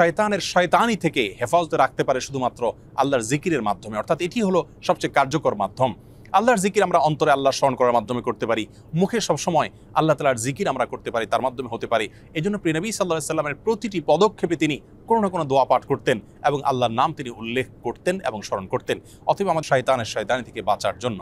শয়তানের শয়তানি থেকে হেফাজতে রাখতে পারে শুধুমাত্র আল্লাহর জিকিরের মাধ্যমে অর্থাৎ এটি হলো সবচেয়ে কার্যকর মাধ্যম আল্লাহর জিকির আমরা অন্তরে আল্লাহ স্মরণ করার মাধ্যমে করতে পারি মুখে সবসময় আল্লাহ তালার জিকির আমরা করতে পারি তার মাধ্যমে হতে পারি এই জন্য প্রিনবী সাল্লাহ সাল্লামের প্রতিটি পদক্ষেপে তিনি কোনো না কোনো দোয়া পাঠ করতেন এবং আল্লাহর নাম তিনি উল্লেখ করতেন এবং স্মরণ করতেন অথবা আমাদের শয়তানের শয়তানি থেকে বাঁচার জন্য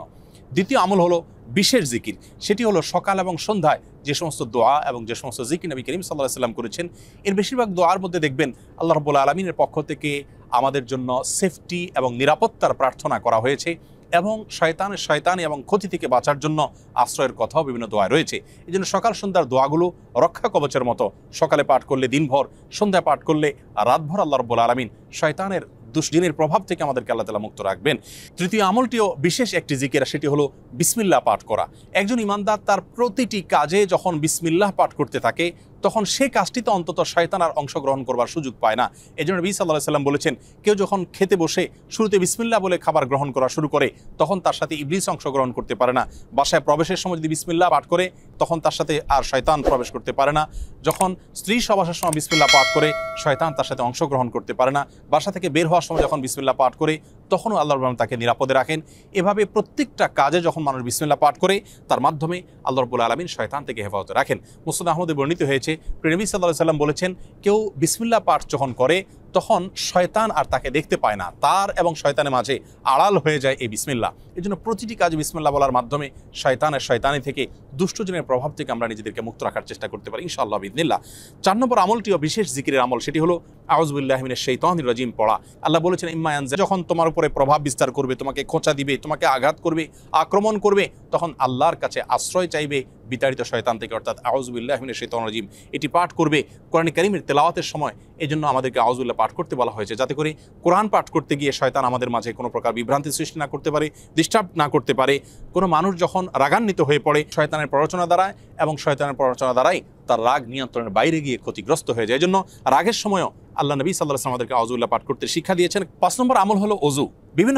দ্বিতীয় আমল হলো বিশেষ জিকির সেটি হলো সকাল এবং সন্ধ্যায় যে সমস্ত দোয়া এবং যে সমস্ত জিকি নবী করিম সাল্লাহ সাল্লাম করেছেন এর বেশিরভাগ দোয়ার মধ্যে দেখবেন আল্লাহ রবুল্লা আলমিনের পক্ষ থেকে আমাদের জন্য সেফটি এবং নিরাপত্তার প্রার্থনা করা হয়েছে এবং শয়তান শয়তান এবং ক্ষতি থেকে বাঁচার জন্য আশ্রয়ের কথাও বিভিন্ন দোয়া রয়েছে এই জন্য সকাল সন্ধ্যার দোয়াগুলো রক্ষা কবচের মতো সকালে পাঠ করলে দিনভর সন্ধ্যা পাঠ করলে রাতভর আল্লাহ রব্বুল আলমিন শয়তানের দুষ্টিনের প্রভাব থেকে আমাদেরকে আল্লাহ তালা মুক্ত রাখবেন তৃতীয় আমলটিও বিশেষ একটি জিকেরা সেটি হলো বিসমিল্লা পাঠ করা একজন ইমানদার তার প্রতিটি কাজে যখন বিসমিল্লাহ পাঠ করতে থাকে তখন সে কাজটিতে অন্তত শয়তান আর অংশগ্রহণ করবার সুযোগ পায় না এই জন্য নবী সাল্লাহ সাল্লাম বলেছেন কেউ যখন খেতে বসে শুরুতে বিসমিল্লা বলে খাবার গ্রহণ করা শুরু করে তখন তার সাথে ইবলিস অংশগ্রহণ করতে পারে না বাসায় প্রবেশের সময় যদি বিসমিল্লা পাঠ করে তখন তার সাথে আর শয়তান প্রবেশ করতে পারে না যখন স্ত্রী সবাসের সময় বিসমিল্লা পাঠ করে শয়তান তার সাথে অংশগ্রহণ করতে পারে না বাসা থেকে বের হওয়ার সময় যখন বিসমিল্লা পাঠ করে তখনও আল্লাহ রবুল্লাহ তাকে নিরাপদে রাখেন এভাবে প্রত্যেকটা কাজে যখন মানুষ বিসমিল্লা পাঠ করে তার মাধ্যমে আল্লাহ রবুল্লা আলমিন শয়তান থেকে হেফাজতে রাখেন মুসলিম আহমদে বর্ণিত হয়েছে প্রেমী সাল্লাহ সাল্লাম বলেছেন কেউ বিসমিল্লা পাঠ যখন করে তখন শয়তান আর তাকে দেখতে পায় না তার এবং শয়তানের মাঝে আড়াল হয়ে যায় এই বিসমিল্লা এই জন্য প্রতিটি কাজ বিসমিল্লা বলার মাধ্যমে শয়তানের শয়তানি থেকে দুষ্টজনের প্রভাব থেকে আমরা নিজেদেরকে মুক্ত রাখার চেষ্টা করতে পারি ইনশাআল্লাহ বিদিনিল্লা চার নম্বর আমলটিও বিশেষ জিকিরের আমল সেটি হলো আউজবুল্লাহমিন শৈতানির রাজিম পড়া আল্লাহ বলেছেন ইম্মায়ান যখন তোমার উপরে প্রভাব বিস্তার করবে তোমাকে খোঁচা দিবে তোমাকে আঘাত করবে আক্রমণ করবে তখন আল্লাহর কাছে আশ্রয় চাইবে বিতাড়িত শয়তান থেকে অর্থাৎ আউজবুল্লাহমিনের শৈতান রাজিম এটি পাঠ করবে কোরআন করিমের তেলাওয়াতের সময় এই জন্য আমাদেরকে আউজুল্লাহ পাঠ করতে বলা হয়েছে যাতে করে কোরআন পাঠ করতে গিয়ে শয়তান আমাদের মাঝে কোনো প্রকার বিভ্রান্তি সৃষ্টি না করতে পারে ডিস্টার্ব না করতে পারে কোনো মানুষ যখন রাগান্বিত হয়ে পড়ে শয়তানের প্ররোচনা দ্বারায় এবং শয়তানের প্ররোচনা দ্বারাই তার রাগ নিয়ন্ত্রণের বাইরে গিয়ে ক্ষতিগ্রস্ত হয়ে যায় এজন্য রাগের সময়ও আল্লাহ নবী সাল্লাহ আমাদেরকে আউজুল্লাহ পাঠ করতে শিক্ষা দিয়েছেন পাঁচ নম্বর আমল হলো অজু বিভিন্ন